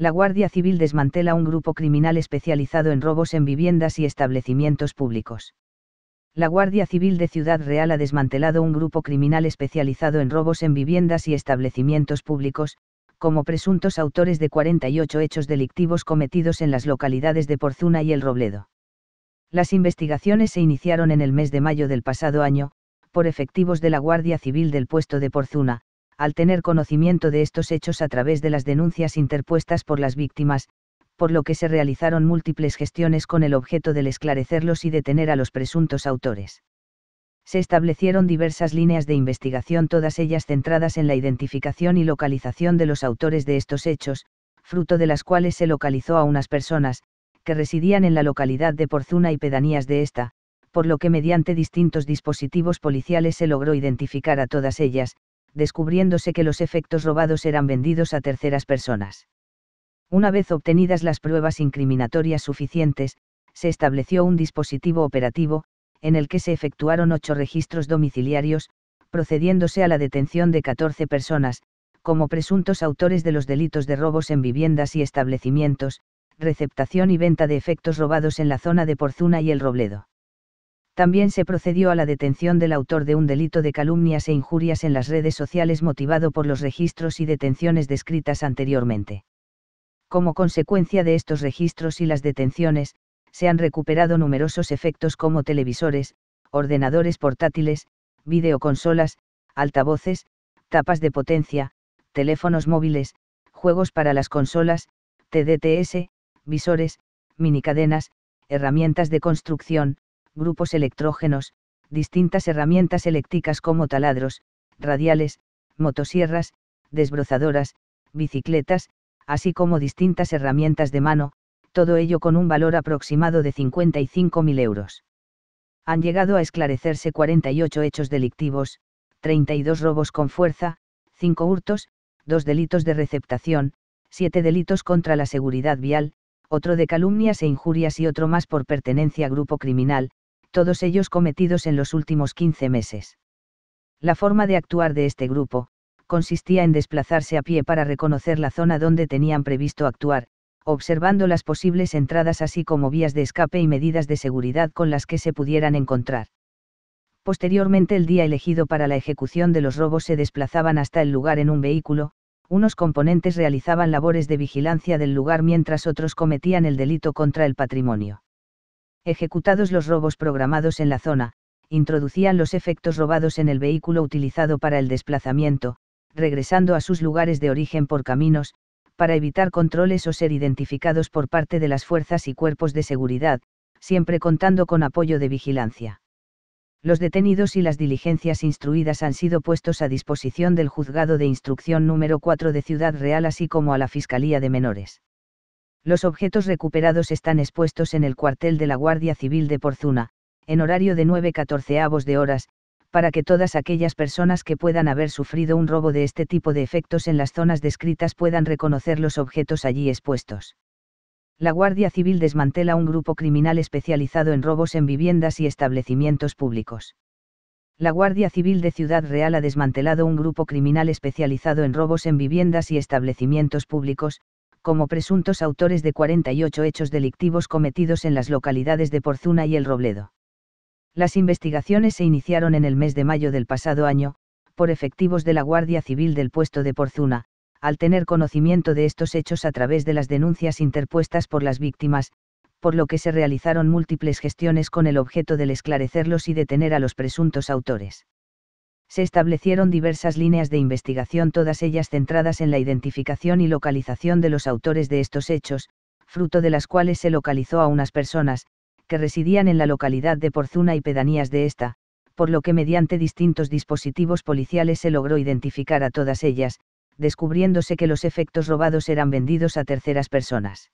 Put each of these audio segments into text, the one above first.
la Guardia Civil desmantela un grupo criminal especializado en robos en viviendas y establecimientos públicos. La Guardia Civil de Ciudad Real ha desmantelado un grupo criminal especializado en robos en viviendas y establecimientos públicos, como presuntos autores de 48 hechos delictivos cometidos en las localidades de Porzuna y El Robledo. Las investigaciones se iniciaron en el mes de mayo del pasado año, por efectivos de la Guardia Civil del puesto de Porzuna, al tener conocimiento de estos hechos a través de las denuncias interpuestas por las víctimas, por lo que se realizaron múltiples gestiones con el objeto de esclarecerlos y detener a los presuntos autores. Se establecieron diversas líneas de investigación, todas ellas centradas en la identificación y localización de los autores de estos hechos, fruto de las cuales se localizó a unas personas, que residían en la localidad de Porzuna y pedanías de esta, por lo que mediante distintos dispositivos policiales se logró identificar a todas ellas, descubriéndose que los efectos robados eran vendidos a terceras personas. Una vez obtenidas las pruebas incriminatorias suficientes, se estableció un dispositivo operativo, en el que se efectuaron ocho registros domiciliarios, procediéndose a la detención de 14 personas, como presuntos autores de los delitos de robos en viviendas y establecimientos, receptación y venta de efectos robados en la zona de Porzuna y el Robledo también se procedió a la detención del autor de un delito de calumnias e injurias en las redes sociales motivado por los registros y detenciones descritas anteriormente. Como consecuencia de estos registros y las detenciones, se han recuperado numerosos efectos como televisores, ordenadores portátiles, videoconsolas, altavoces, tapas de potencia, teléfonos móviles, juegos para las consolas, TDTS, visores, minicadenas, herramientas de construcción, grupos electrógenos, distintas herramientas eléctricas como taladros, radiales, motosierras, desbrozadoras, bicicletas, así como distintas herramientas de mano, todo ello con un valor aproximado de 55.000 euros. Han llegado a esclarecerse 48 hechos delictivos, 32 robos con fuerza, 5 hurtos, 2 delitos de receptación, 7 delitos contra la seguridad vial, otro de calumnias e injurias y otro más por pertenencia a grupo criminal, todos ellos cometidos en los últimos 15 meses. La forma de actuar de este grupo, consistía en desplazarse a pie para reconocer la zona donde tenían previsto actuar, observando las posibles entradas así como vías de escape y medidas de seguridad con las que se pudieran encontrar. Posteriormente el día elegido para la ejecución de los robos se desplazaban hasta el lugar en un vehículo, unos componentes realizaban labores de vigilancia del lugar mientras otros cometían el delito contra el patrimonio. Ejecutados los robos programados en la zona, introducían los efectos robados en el vehículo utilizado para el desplazamiento, regresando a sus lugares de origen por caminos, para evitar controles o ser identificados por parte de las fuerzas y cuerpos de seguridad, siempre contando con apoyo de vigilancia. Los detenidos y las diligencias instruidas han sido puestos a disposición del Juzgado de Instrucción número 4 de Ciudad Real así como a la Fiscalía de Menores. Los objetos recuperados están expuestos en el cuartel de la Guardia Civil de Porzuna, en horario de 9-14 de horas, para que todas aquellas personas que puedan haber sufrido un robo de este tipo de efectos en las zonas descritas puedan reconocer los objetos allí expuestos. La Guardia Civil desmantela un grupo criminal especializado en robos en viviendas y establecimientos públicos. La Guardia Civil de Ciudad Real ha desmantelado un grupo criminal especializado en robos en viviendas y establecimientos públicos, como presuntos autores de 48 hechos delictivos cometidos en las localidades de Porzuna y El Robledo. Las investigaciones se iniciaron en el mes de mayo del pasado año, por efectivos de la Guardia Civil del puesto de Porzuna, al tener conocimiento de estos hechos a través de las denuncias interpuestas por las víctimas, por lo que se realizaron múltiples gestiones con el objeto de esclarecerlos y detener a los presuntos autores se establecieron diversas líneas de investigación, todas ellas centradas en la identificación y localización de los autores de estos hechos, fruto de las cuales se localizó a unas personas, que residían en la localidad de Porzuna y pedanías de esta, por lo que mediante distintos dispositivos policiales se logró identificar a todas ellas, descubriéndose que los efectos robados eran vendidos a terceras personas.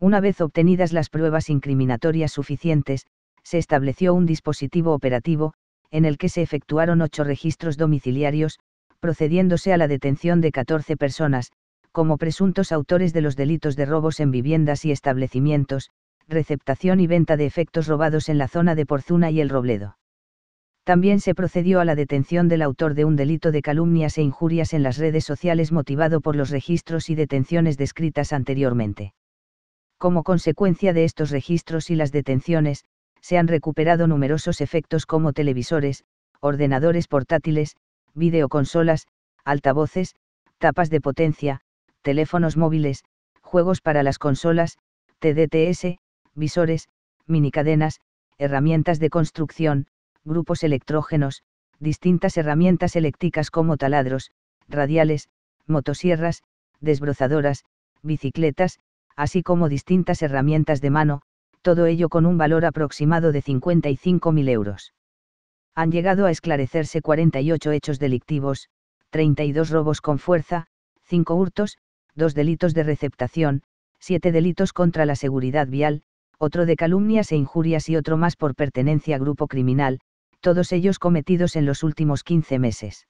Una vez obtenidas las pruebas incriminatorias suficientes, se estableció un dispositivo operativo, en el que se efectuaron ocho registros domiciliarios, procediéndose a la detención de 14 personas, como presuntos autores de los delitos de robos en viviendas y establecimientos, receptación y venta de efectos robados en la zona de Porzuna y el Robledo. También se procedió a la detención del autor de un delito de calumnias e injurias en las redes sociales motivado por los registros y detenciones descritas anteriormente. Como consecuencia de estos registros y las detenciones, se han recuperado numerosos efectos como televisores, ordenadores portátiles, videoconsolas, altavoces, tapas de potencia, teléfonos móviles, juegos para las consolas, TDTS, visores, minicadenas, herramientas de construcción, grupos electrógenos, distintas herramientas eléctricas como taladros, radiales, motosierras, desbrozadoras, bicicletas, así como distintas herramientas de mano, todo ello con un valor aproximado de 55.000 euros. Han llegado a esclarecerse 48 hechos delictivos, 32 robos con fuerza, 5 hurtos, 2 delitos de receptación, 7 delitos contra la seguridad vial, otro de calumnias e injurias y otro más por pertenencia a grupo criminal, todos ellos cometidos en los últimos 15 meses.